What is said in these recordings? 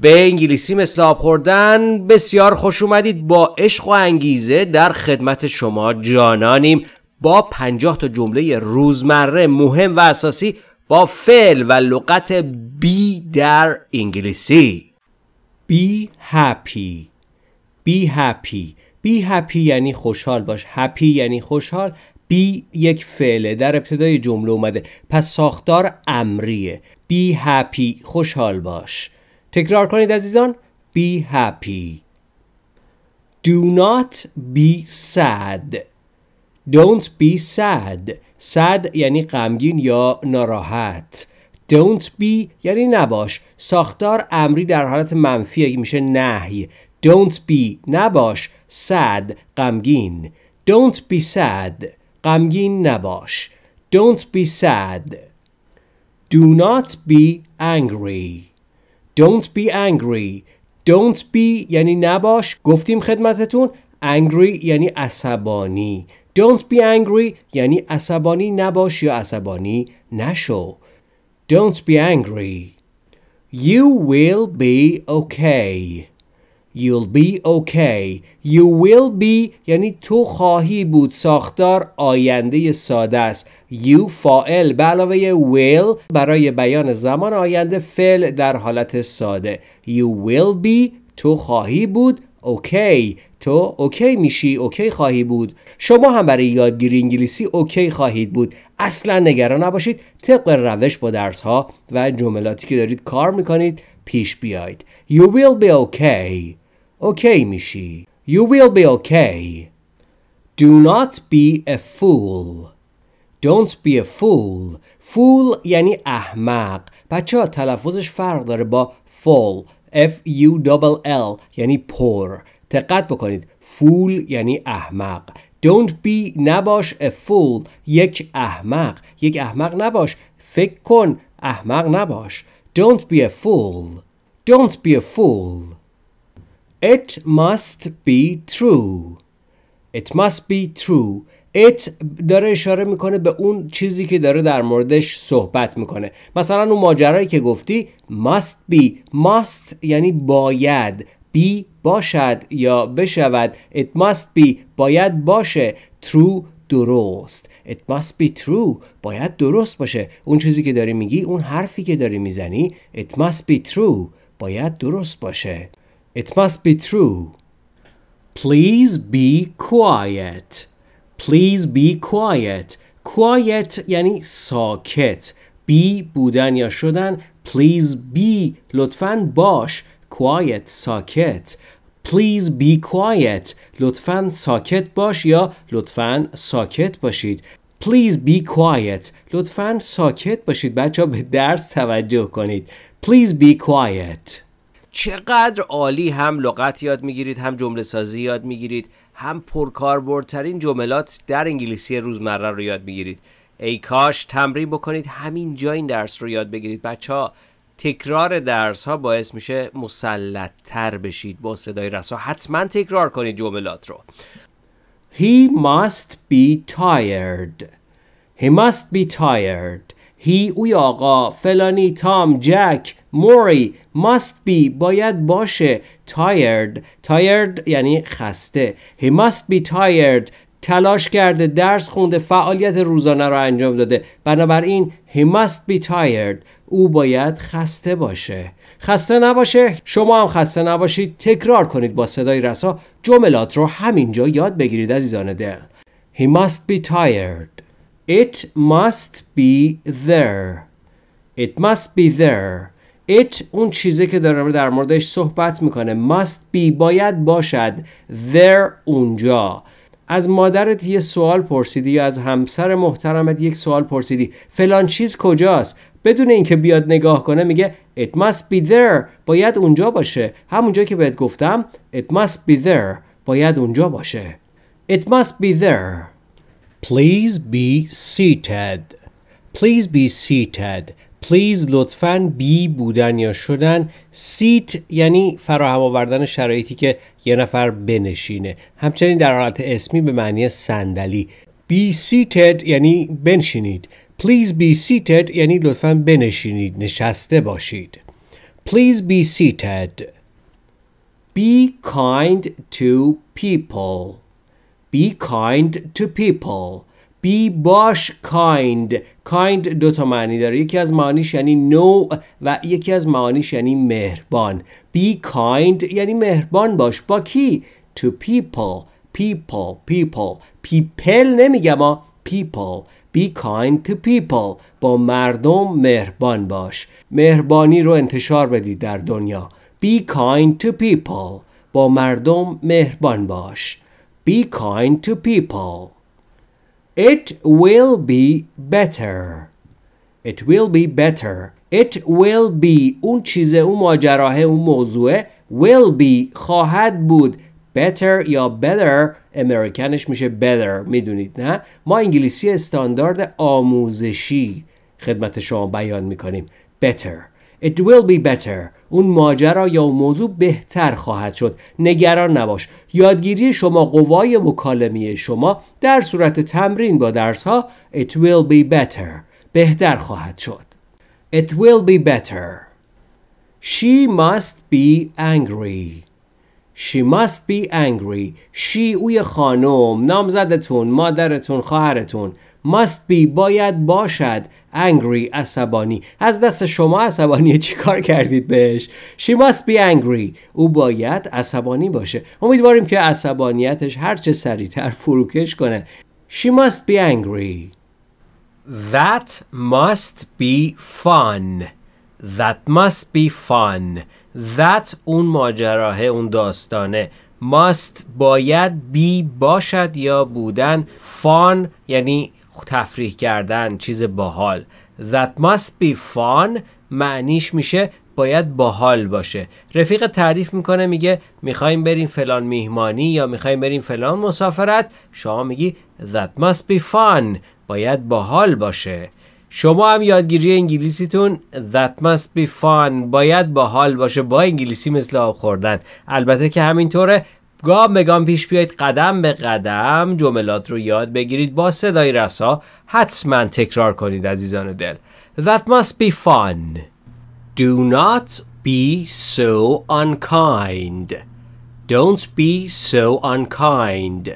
به انگلیسی مثل آب خوردن بسیار خوش اومدید با عشق و انگیزه در خدمت شما جانانیم با پنجاه تا جمله روزمره مهم و اساسی با فعل و لغت بی در انگلیسی بی هپی بی هپی بی هپی یعنی خوشحال باش هپی یعنی خوشحال بی یک فعله در ابتدای جمله اومده پس ساختار امریه بی هپی خوشحال باش تکرار کنید عزیزان بی happy Do not be sad Don't be sad sad یعنی غمگین یا ناراحت Don't be یعنی نباش ساختار امری در حالت منفی میشه نهی دونت بی نباش sad غمگین Don't بی sad غمگین نباش Don't be sad Do not be angry Don't be angry Don't be یعنی نباش گفتیم خدمتتون angry یعنی عصبانی Don't be angry یعنی عصبانی نباش یا عصبانی نشو Don't be angry You will be okay You'll be okay. You will be یعنی تو خواهی بود ساختار آینده ساده است. You فائل به علاوه will برای بیان زمان آینده فعل در حالت ساده. You will be تو خواهی بود اوکی تو اوکی میشی اوکی خواهی بود شما هم برای یادگیری انگلیسی اوکی خواهید بود اصلا نگران نباشید طبق روش با درس ها و جملاتی که دارید کار میکنید پیش بیاید You will be okay اوکی میشی You will be okay Do not be a fool Don't be a fool Fool یعنی احمق بچه ها تلفظش فرق داره با fall F-U-L-L یعنی پر دقت بکنید فول یعنی احمق Don't be نباش a fool یک احمق یک احمق نباش فکر کن احمق نباش Don't be a fool Don't be a fool It must be true. It must be true. It داره اشاره میکنه به اون چیزی که داره در موردش صحبت میکنه مثلا اون ماجرایی که گفتی must be must یعنی باید be باشد یا بشود it must be باید باشه true درست It must be true باید درست باشه اون چیزی که داری میگی اون حرفی که داری میزنی It must be true باید درست باشه It must be true. Please be quiet. Please be quiet. Quiet یعنی ساکت. Be بودن یا شدن. Please be لطفاً باش. Quiet ساکت. Please be quiet. لطفاً ساکت باش یا لطفاً ساکت باشید. Please be quiet. لطفاً ساکت باشید. بچه ها به درس توجه کنید. Please be quiet. چقدر عالی هم لغت یاد میگیرید هم جمله سازی یاد میگیرید هم پرکاربردترین جملات در انگلیسی روزمره رو یاد میگیرید ای کاش تمرین بکنید همین جا این درس رو یاد بگیرید بچه ها تکرار درس ها باعث میشه مسلط تر بشید با صدای رسا حتما تکرار کنید جملات رو He must be tired He must be tired هی اوی آقا فلانی تام جک موری must بی، باید باشه تایرد، تایرد یعنی خسته هی must بی تایرد، تلاش کرده درس خونده فعالیت روزانه را انجام داده بنابراین هی must بی tired او باید خسته باشه خسته نباشه شما هم خسته نباشید تکرار کنید با صدای رسا جملات رو همینجا یاد بگیرید عزیزان دل هی must be tired It must be there. It must be there. It اون چیزی که داره در موردش صحبت میکنه must be باید باشد there اونجا از مادرت یه سوال پرسیدی یا از همسر محترمت یک سوال پرسیدی فلان چیز کجاست بدون اینکه بیاد نگاه کنه میگه it must be there باید اونجا باشه همونجا که بهت گفتم it must be there باید اونجا باشه it must be there Please be seated. Please be seated. Please لطفاً بی بودن یا شدن seat یعنی فراهم آوردن شرایطی که یه نفر بنشینه همچنین در حالت اسمی به معنی صندلی be seated یعنی بنشینید Please be seated یعنی لطفاً بنشینید نشسته باشید Please be seated Be kind to people Be kind to people. Be باش kind. kind دو تا معنی داره یکی از معانیش یعنی نو و یکی از معانیش یعنی مهربان Be kind یعنی مهربان باش با کی؟ To people people people people نمیگم ما people Be kind to people با مردم مهربان باش مهربانی رو انتشار بدید در دنیا Be kind to people با مردم مهربان باش Be kind to people. It will be better. It will be better. It will be اون چیز اون ماجراه اون موضوع will be خواهد بود better یا better امریکنش میشه better میدونید نه ما انگلیسی استاندارد آموزشی خدمت شما بیان میکنیم better It will be better. اون ماجرا یا موضوع بهتر خواهد شد. نگران نباش. یادگیری شما قوای مکالمی شما در صورت تمرین با درس ها It will be better. بهتر خواهد شد. It will be better. She must be angry. She must be angry. She اوی خانم، نامزدتون، مادرتون، خواهرتون must be باید باشد angry عصبانی از دست شما عصبانی چی کار کردید بهش she must be angry او باید عصبانی باشه امیدواریم که عصبانیتش هر چه سریعتر فروکش کنه she must be angry That must be fun. That must be fun. That اون ماجراه اون داستانه. Must باید بی باشد یا بودن. Fun یعنی تفریح کردن چیز باحال that must be fun معنیش میشه باید باحال باشه رفیق تعریف میکنه میگه میخوایم بریم فلان میهمانی یا میخوایم بریم فلان مسافرت شما میگی that must be fun باید باحال باشه شما هم یادگیری انگلیسیتون that must be fun باید باحال باشه با انگلیسی مثل آب خوردن البته که همینطوره گام به پیش بیایید قدم به قدم جملات رو یاد بگیرید با صدای رسا حتما تکرار کنید عزیزان دل That must be fun Do not be so unkind Don't be so unkind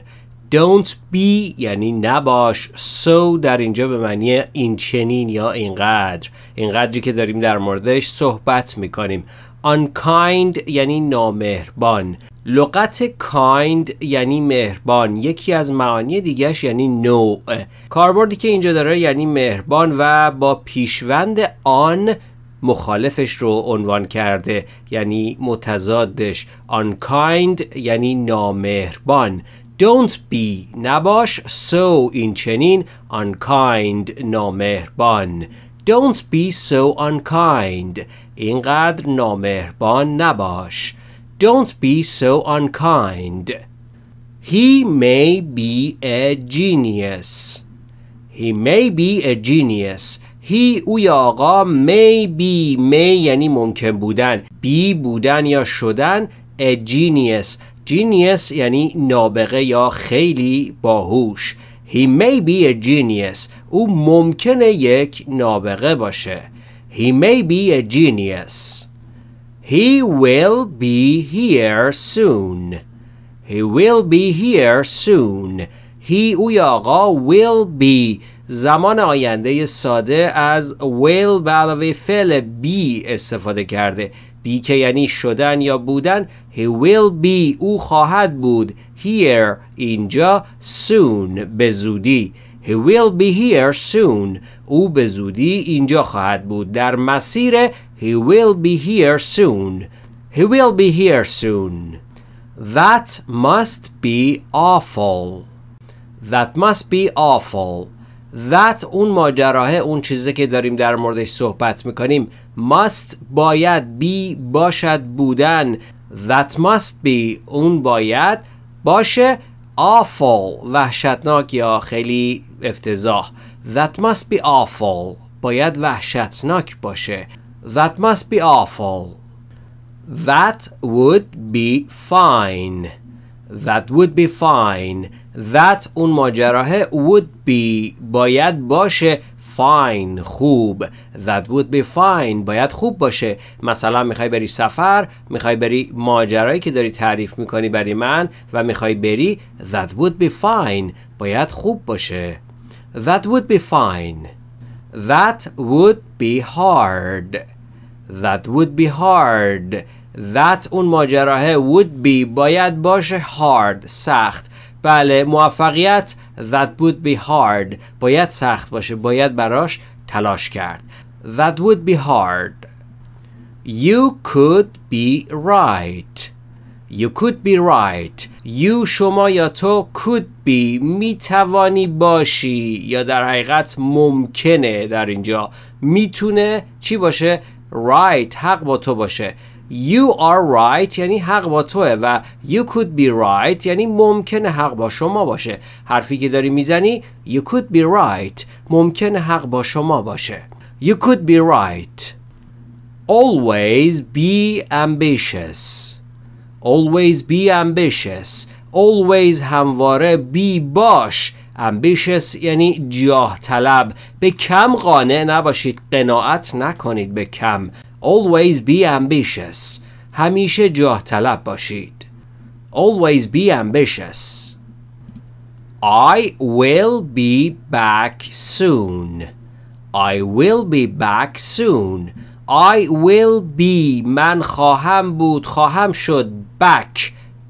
Don't be یعنی نباش So در اینجا به معنی این چنین یا اینقدر اینقدری که داریم در موردش صحبت میکنیم Unkind یعنی نامهربان لغت کایند یعنی مهربان یکی از معانی دیگرش یعنی نوع کاربردی که اینجا داره یعنی مهربان و با پیشوند آن مخالفش رو عنوان کرده یعنی متضادش unkind یعنی نامهربان don't be نباش so این چنین unkind نامهربان don't be so unkind اینقدر نامهربان نباش Don't be so unkind. He may be a genius. He may be a genius. هی او یا آقا می بی می یعنی ممکن بودن بی بودن یا شدن a genius genius یعنی نابغه یا خیلی باهوش he may be a genius او ممکنه یک نابغه باشه he may be a genius He will be here soon. He will be here soon. He او آقا will be زمان آینده ساده از will به علاوه فعل be استفاده کرده بی که یعنی شدن یا بودن He will be او خواهد بود Here اینجا soon به زودی He will be here soon او به زودی اینجا خواهد بود در مسیر He will be here soon. He will be here soon. That must be awful. That must be awful. That اون ماجراه اون چیزی که داریم در موردش صحبت میکنیم must باید be باشد بودن that must be اون باید باشه awful وحشتناک یا خیلی افتضاح that must be awful باید وحشتناک باشه That must be awful. That would be fine. That would be fine. That اون ماجراه would be باید باشه fine خوب that would be fine باید خوب باشه مثلا میخوای بری سفر میخوای بری ماجرایی که داری تعریف میکنی برای من و میخوای بری that would be fine باید خوب باشه that would be fine that would be hard That would be hard That اون ماجراه would be باید باشه hard سخت بله موفقیت That would be hard باید سخت باشه باید براش تلاش کرد That would be hard You could be right You could be right You شما یا تو could be می توانی باشی یا در حقیقت ممکنه در اینجا میتونه چی باشه right حق با تو باشه You are right یعنی حق با توه و You could be right یعنی ممکنه حق با شما باشه حرفی که داری میزنی You could be right ممکنه حق با شما باشه You could be right Always be ambitious Always be ambitious Always همواره be باش ambitious یعنی جاه طلب به کم قانع نباشید قناعت نکنید به کم always be ambitious همیشه جاه طلب باشید always be ambitious I will be back soon I will be back soon I will be من خواهم بود خواهم شد back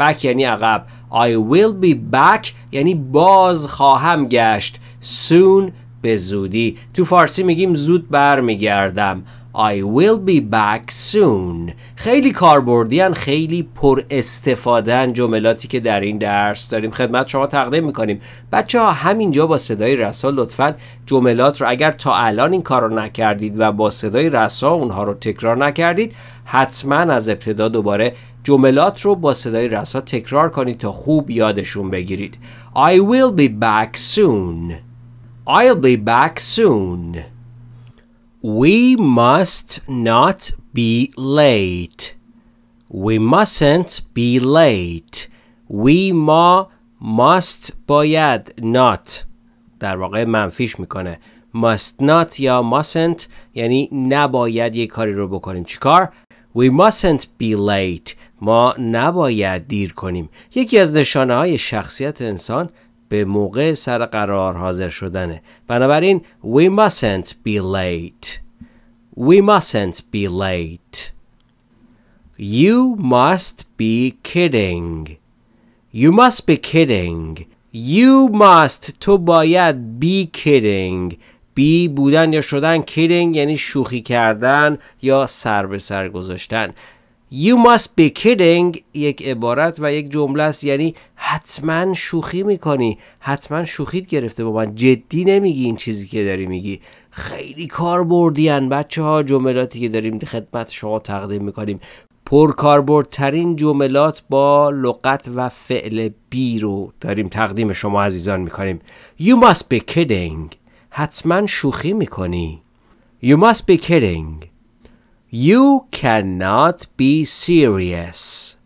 back یعنی عقب I will be back یعنی باز خواهم گشت soon به زودی تو فارسی میگیم زود بر میگردم I will be back soon خیلی کاربردیان خیلی پر استفادن جملاتی که در این درس داریم خدمت شما تقدیم میکنیم بچه ها همینجا با صدای رسا لطفا جملات رو اگر تا الان این کار رو نکردید و با صدای رسا اونها رو تکرار نکردید حتما از ابتدا دوباره جملات رو با صدای رسا تکرار کنید تا خوب یادشون بگیرید I will be back soon I'll be back soon We must not be late We mustn't be late We ما must باید not در واقع منفیش میکنه must not یا mustn't یعنی نباید یک کاری رو بکنیم چیکار؟ We mustn't be late ما نباید دیر کنیم یکی از نشانه های شخصیت انسان به موقع سر قرار حاضر شدنه بنابراین we mustn't be late we mustn't be late you must be kidding you must be kidding you must تو باید be kidding بی بودن یا شدن kidding یعنی شوخی کردن یا سر به سر گذاشتن You must be kidding یک عبارت و یک جمله است یعنی حتما شوخی میکنی حتما شوخیت گرفته با من جدی نمیگی این چیزی که داری میگی خیلی کار بردین بچه ها جملاتی که داریم خدمت شما تقدیم میکنیم ترین جملات با لغت و فعل بی رو داریم تقدیم شما عزیزان میکنیم You must be kidding حتما شوخی میکنی You must be kidding You cannot be serious.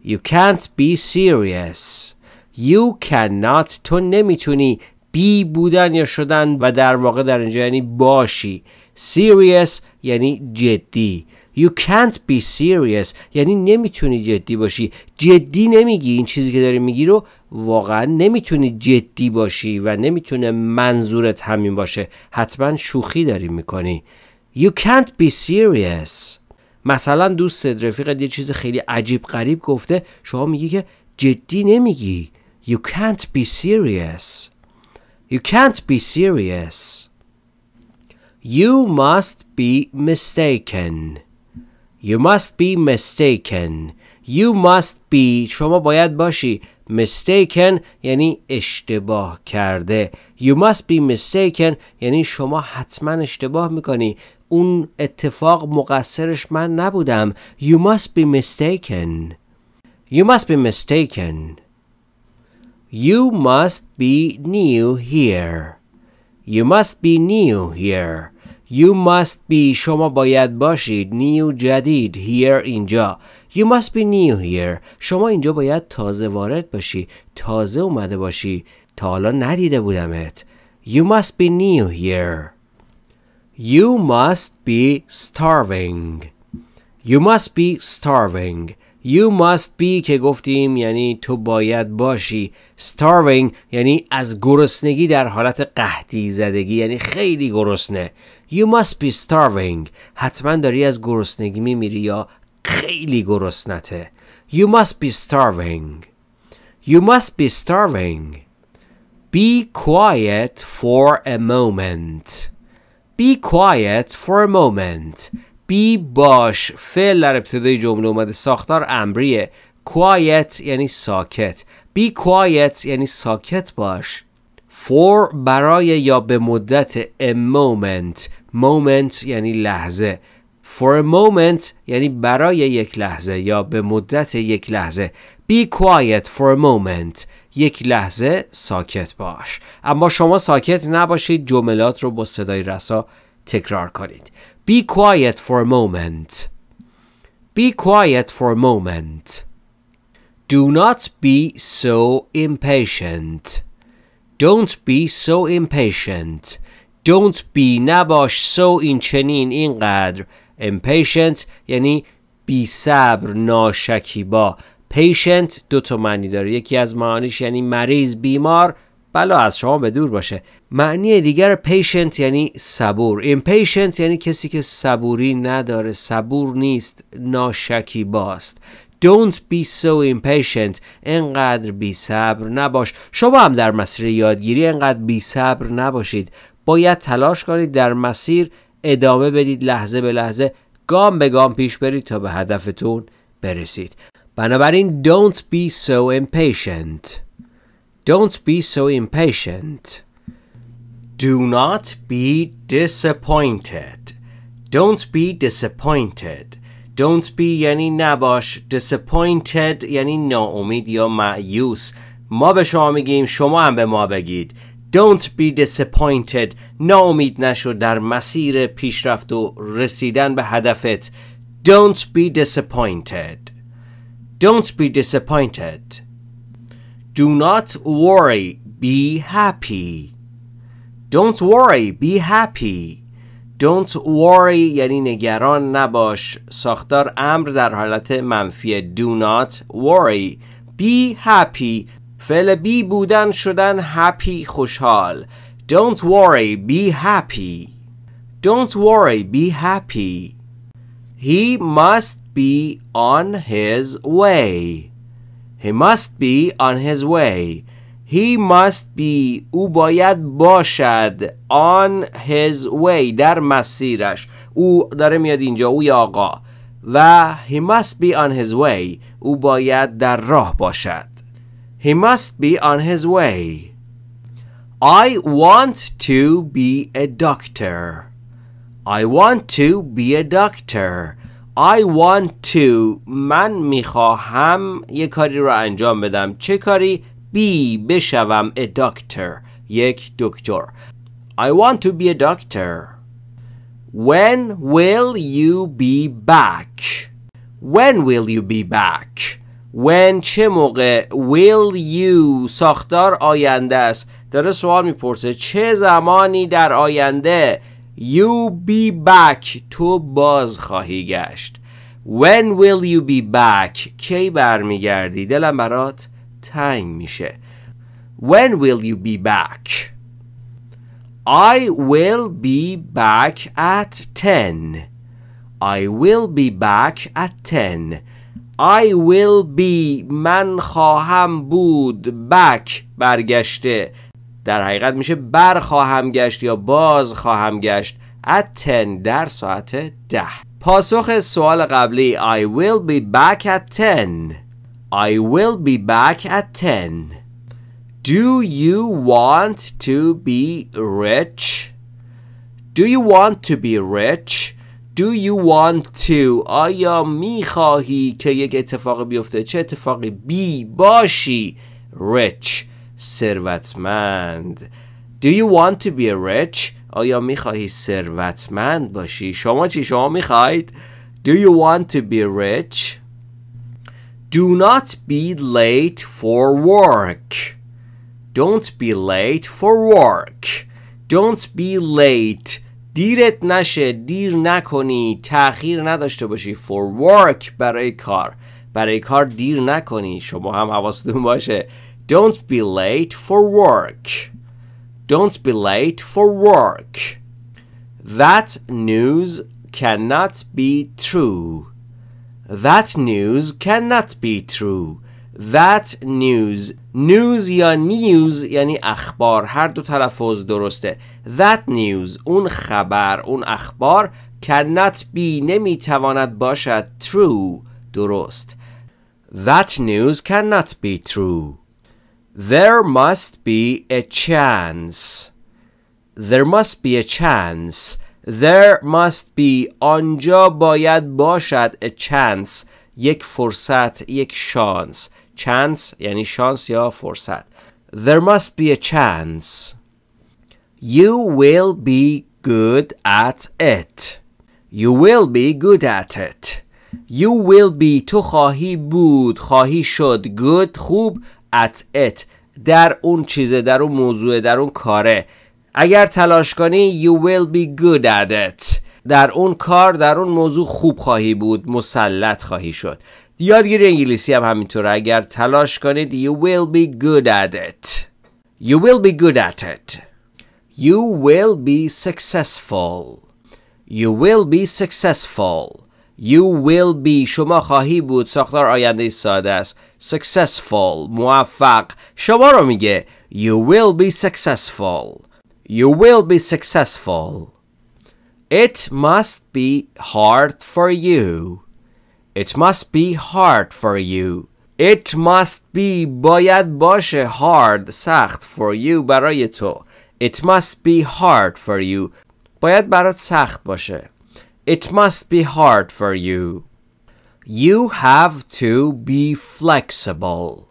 You can't be serious. You cannot تو نمیتونی بی بودن یا شدن و در واقع در اینجا یعنی باشی. Serious یعنی جدی. You can't be serious یعنی نمیتونی جدی باشی جدی نمیگی این چیزی که داری میگی رو واقعا نمیتونی جدی باشی و نمیتونه منظورت همین باشه حتما شوخی داری میکنی You can't be serious مثلا دوست رفیقت یه چیز خیلی عجیب غریب گفته شما میگی که جدی نمیگی You can't be serious You can't be serious You must be mistaken You must be mistaken You must be شما باید باشی mistaken یعنی اشتباه کرده You must be mistaken یعنی شما حتما اشتباه میکنی اون اتفاق مقصرش من نبودم You must be mistaken You must be mistaken You must be new here You must be new here You must be شما باید باشید نیو جدید here اینجا You must be new here شما اینجا باید تازه وارد باشی تازه اومده باشی تا حالا ندیده بودمت You must be new here You must be starving. You must be starving. You must be که گفتیم یعنی تو باید باشی starving یعنی از گرسنگی در حالت قحطی زدگی یعنی خیلی گرسنه You must be starving حتما داری از گرسنگی میمیری یا خیلی گرسنته You must be starving You must be starving Be quiet for a moment Be quiet for a moment. Be باش. فعل در ابتدای جمله اومده ساختار امریه. Quiet یعنی ساکت. Be quiet یعنی ساکت باش. For برای یا به مدت a moment. Moment یعنی لحظه. For a moment یعنی برای یک لحظه یا به مدت یک لحظه. Be quiet for a moment. یک لحظه ساکت باش اما شما ساکت نباشید جملات رو با صدای رسا تکرار کنید Be quiet for a moment Be quiet for a moment Do not be so impatient Don't be so impatient Don't be نباش so این چنین اینقدر Impatient یعنی بی ناشکی با پیشنت دو تا معنی داره یکی از معانیش یعنی مریض بیمار بلا از شما به دور باشه معنی دیگر پیشنت یعنی صبور این یعنی کسی که صبوری نداره صبور نیست باست Don't be so impatient انقدر بی صبر نباش شما هم در مسیر یادگیری انقدر بی صبر نباشید باید تلاش کنید در مسیر ادامه بدید لحظه به لحظه گام به گام پیش برید تا به هدفتون برسید بنابراین don't be so impatient don't be so impatient do not be disappointed don't be disappointed don't be یعنی نباش disappointed یعنی ناامید یا معیوس ما به شما میگیم شما هم به ما بگید Don't be disappointed ناامید نشو در مسیر پیشرفت و رسیدن به هدفت Don't be disappointed don't be disappointed. Do not worry, be happy. Don't worry, be happy. Don't worry یعنی نگران نباش ساختار امر در حالت منفی Do not worry Be happy فعل بی بودن شدن happy خوشحال Don't worry be happy Don't worry be happy He must be on his way. He must be on his way. He must be او باید باشد on his way در مسیرش او داره میاد اینجا او آقا و he must be on his way او باید در راه باشد he must be on his way I want to be a doctor I want to be a doctor I want to من میخواهم یه کاری رو انجام بدم چه کاری؟ بی بشوم a doctor یک دکتر I want to be a doctor When will you be back? When will you be back? When چه موقع will you ساختار آینده است داره سوال میپرسه چه زمانی در آینده You be back تو باز خواهی گشت When will you be back کی برمیگردی دلم برات تنگ میشه When will you be back I will be back at 10 I will be back at 10 I will be من خواهم بود back برگشته در حقیقت میشه بر خواهم گشت یا باز خواهم گشت at 10 در ساعت 10. پاسخ سوال قبلی I will be back at 10 I will be back at 10 Do you want to be rich? Do you want to be rich? Do you want to آیا میخواهی که یک اتفاق بیفته چه اتفاقی بی باشی rich ثروتمند Do you want to be rich? آیا میخواهی ثروتمند باشی؟ شما چی شما میخواید؟ Do you want to be rich? Do not be late for work. Don't be late for work. Don't be late. دیرت نشه دیر نکنی تأخیر نداشته باشی for work برای کار برای کار دیر نکنی شما هم حواستون باشه Don't be late for work. Don't be late for work. That news cannot be true. That news cannot be true. That news news یا news یعنی اخبار هر دو تلفظ درسته That news اون خبر اون اخبار cannot be نمیتواند باشد true درست That news cannot be true there must be a chance. There must be a chance. There must be آنجا باید باشد a chance یک فرصت یک شانس chance یعنی شانس یا فرصت There must be a chance You will be good at it You will be good at it You will be تو خواهی بود خواهی شد good خوب at it در اون چیزه در اون موضوع در اون کاره اگر تلاش کنی you will be good at it در اون کار در اون موضوع خوب خواهی بود مسلط خواهی شد یادگیری انگلیسی هم همینطوره اگر تلاش کنید you will be good at it you will be good at it you will be successful you will be successful You will be شما خواهی بود ساختار آینده ساده است Successful موفق شما رو میگه You will be successful You will be successful It must be hard for you It must be hard for you It must be باید باشه hard سخت for you برای تو It must be hard for you باید برات سخت باشه It must be hard for you. You have to be flexible.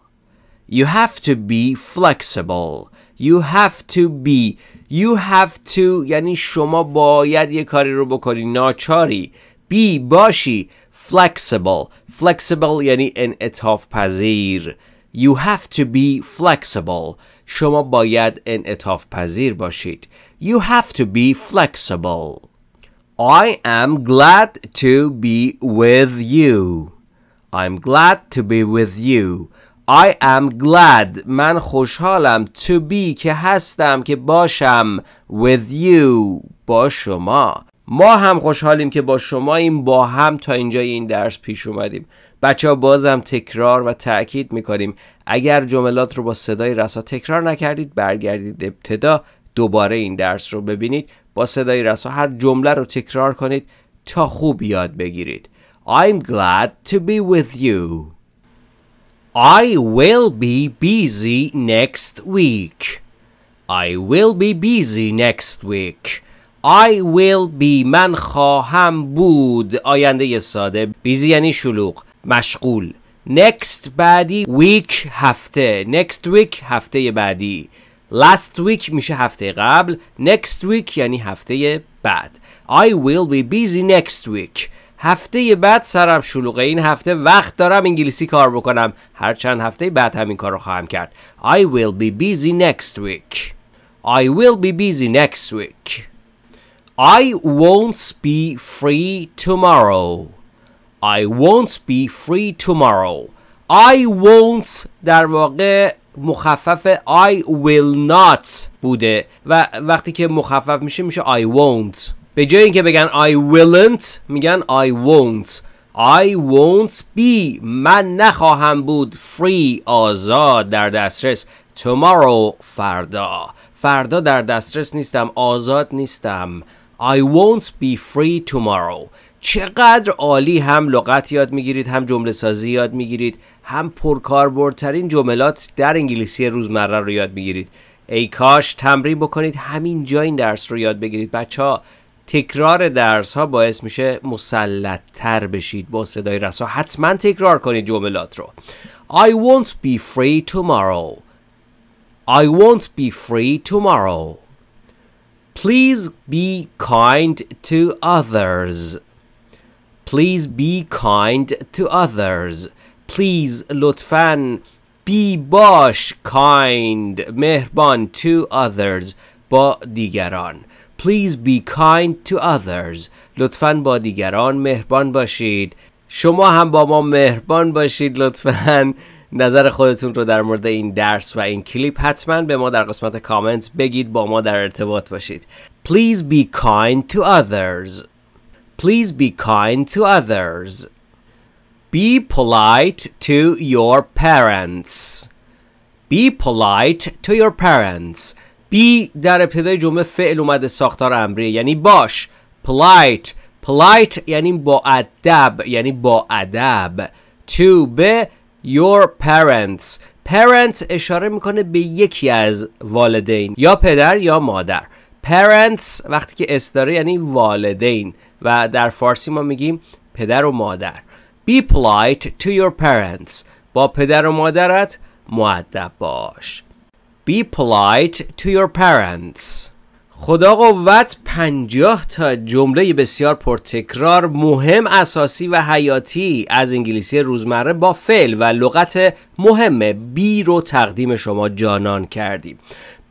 You have to be flexible. You have to be You have to یعنی شما باید یه کاری رو بکنی ناچاری Be باشی Flexible Flexible یعنی انعطاف پذیر You have to be flexible شما باید انعطاف پذیر باشید You have to be flexible I am glad to be with you I'm glad to be with you I am glad من خوشحالم to be که هستم که باشم with you با شما ما هم خوشحالیم که با شما این با هم تا اینجا این درس پیش اومدیم بچه ها بازم تکرار و تاکید میکنیم اگر جملات رو با صدای رسا تکرار نکردید برگردید ابتدا دوباره این درس رو ببینید با صدای رسا هر جمله رو تکرار کنید تا خوب یاد بگیرید I'm glad to be with you I will be busy next week I will be busy next week I will be من خواهم بود آینده ساده بیزی یعنی شلوغ مشغول next بعدی week هفته next week هفته بعدی last week میشه هفته قبل next week یعنی هفته بعد I will be busy next week هفته بعد سرم شلوغه این هفته وقت دارم انگلیسی کار بکنم هر چند هفته بعد همین کار رو خواهم کرد I will be busy next week I will be busy next week I won't be free tomorrow I won't be free tomorrow I won't در واقع مخفف I will not بوده و وقتی که مخفف میشه میشه I won't به جای اینکه بگن I willn't میگن I won't I won't be من نخواهم بود free آزاد در دسترس tomorrow فردا فردا در دسترس نیستم آزاد نیستم I won't be free tomorrow چقدر عالی هم لغت یاد میگیرید هم جمله سازی یاد میگیرید هم پرکاربردترین جملات در انگلیسی روزمره رو یاد میگیرید ای کاش تمرین بکنید همین جا این درس رو یاد بگیرید بچه ها تکرار درس ها باعث میشه مسلط بشید با صدای رسا حتما تکرار کنید جملات رو I won't be free tomorrow I won't be free tomorrow Please be kind to others Please be kind to others please لطفا بی باش kind مهربان to others با دیگران Please be kind to others. لطفا با دیگران مهربان باشید. شما هم با ما مهربان باشید لطفا. نظر خودتون رو در مورد این درس و این کلیپ حتماً به ما در قسمت کامنت بگید با ما در ارتباط باشید. Please be kind to others. Please be kind to others. Be polite to your parents. Be polite to your parents. Be در ابتدای جمله فعل اومده ساختار امریه یعنی باش. Polite. Polite یعنی با ادب یعنی با ادب. To به your parents. Parents اشاره میکنه به یکی از والدین یا پدر یا مادر. Parents وقتی که اس یعنی والدین و در فارسی ما میگیم پدر و مادر. Be polite to your parents. با پدر و مادرت معدب باش. Be polite to your parents. خدا قوت پنجاه تا جمله بسیار پرتکرار مهم اساسی و حیاتی از انگلیسی روزمره با فعل و لغت مهم بی رو تقدیم شما جانان کردیم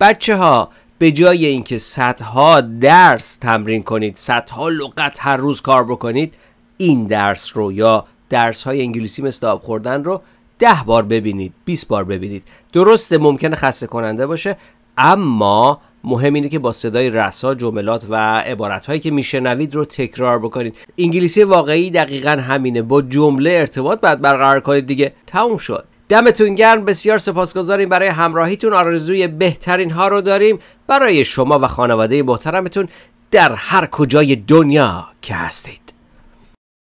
بچه ها به جای اینکه صدها درس تمرین کنید صدها لغت هر روز کار بکنید این درس رو یا درس های انگلیسی مثل آب خوردن رو ده بار ببینید 20 بار ببینید درسته ممکنه خسته کننده باشه اما مهم اینه که با صدای رسا جملات و عبارت هایی که میشنوید رو تکرار بکنید انگلیسی واقعی دقیقا همینه با جمله ارتباط بعد برقرار کنید دیگه تموم شد دمتون گرم بسیار سپاسگزاریم برای همراهیتون آرزوی بهترین ها رو داریم برای شما و خانواده محترمتون در هر کجای دنیا که هستید